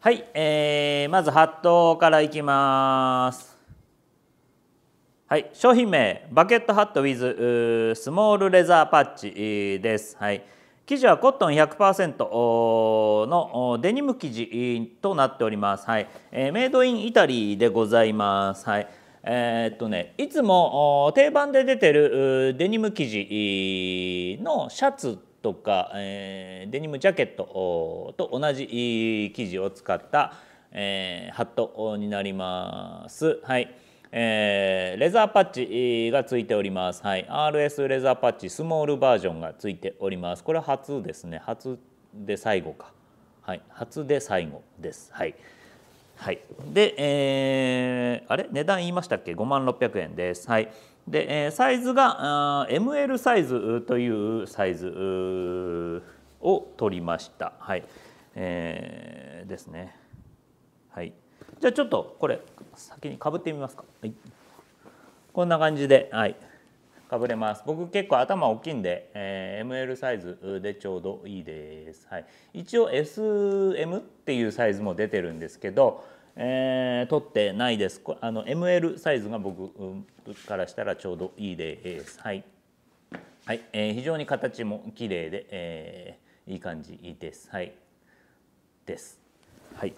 はい、えー、まず発頭からいきます。はい、商品名バケットハット with スモールレザーパッチです。はい、生地はコットン100%のデニム生地となっております。はい、えー、メイドインイタリーでございます。はい。えー、っとね、いつも定番で出てるデニム生地のシャツとか、えー、デニムジャケットと同じ生地を使った、えー、ハットになります。はいえー、レザーパッチがついております、はい、RS レザーパッチスモールバージョンがついておりますこれは初ですね初で最後か、はい、初で最後です。はいはい、で、えー、あれ値段言いましたっけ5万600円です。はいでえー、サイズがあ ML サイズというサイズを取りました。はいえー、ですね。はい、じゃあちょっとこれ先にかぶってみますか。はい、こんな感じで、はい、かぶれます僕結構頭大きいんで、えー、ML サイズでちょうどいいです、はい、一応 SM っていうサイズも出てるんですけど、えー、取ってないですあの ML サイズが僕からしたらちょうどいいですはい、はいえー、非常に形も綺麗で、えー、いい感じですはいですはい